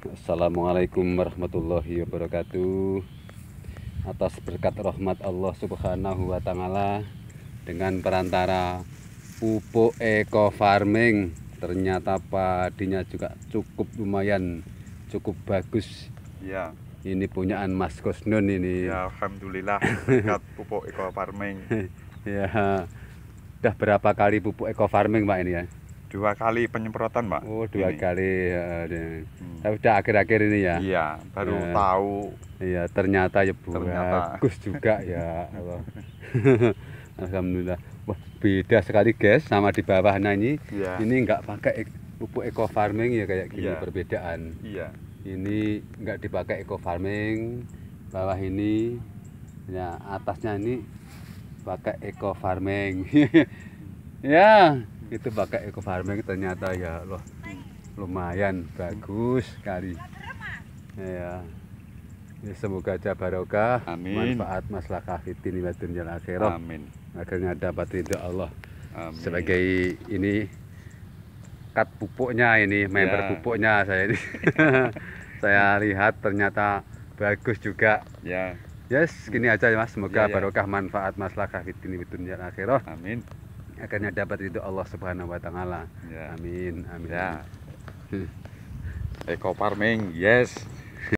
Assalamualaikum warahmatullahi wabarakatuh Atas berkat rahmat Allah subhanahu wa ta'ala Dengan perantara pupuk eco farming Ternyata padinya juga cukup lumayan Cukup bagus Ya Ini punyaan Mas Kusnun ini Ya Alhamdulillah berkat pupuk eco farming Ya Sudah berapa kali pupuk eco farming Pak ini ya? dua kali penyemprotan mbak oh dua ini. kali ya, ini. hmm. tapi udah akhir-akhir ini ya iya baru ya. tahu iya ternyata ya bu ya. ternyata. bagus juga ya alhamdulillah wah beda sekali guys sama di bawah nanyi ya. ini nggak pakai pupuk eco farming ya kayak gini ya. perbedaan iya ini nggak dipakai eco farming bawah ini ya atasnya ini pakai eco farming ya itu pakai eco farming ternyata ya loh lumayan bagus sekali ya Ya, semoga aja barokah, Amin. masalah kafit ini wa jalan akhirah. Amin. Akhirnya dapat ridho Allah. Amin. Sebagai ini kat pupuknya ini, member ya. pupuknya saya ini. saya lihat ternyata bagus juga. Ya. Yes, gini aja ya, Mas, semoga ya, ya. barokah manfaat maslahah ini wa dunyal akhirah. Amin akan dapat itu Allah Subhanahu wa taala. Ya. Amin. Amin. Ya. Eko farming, yes.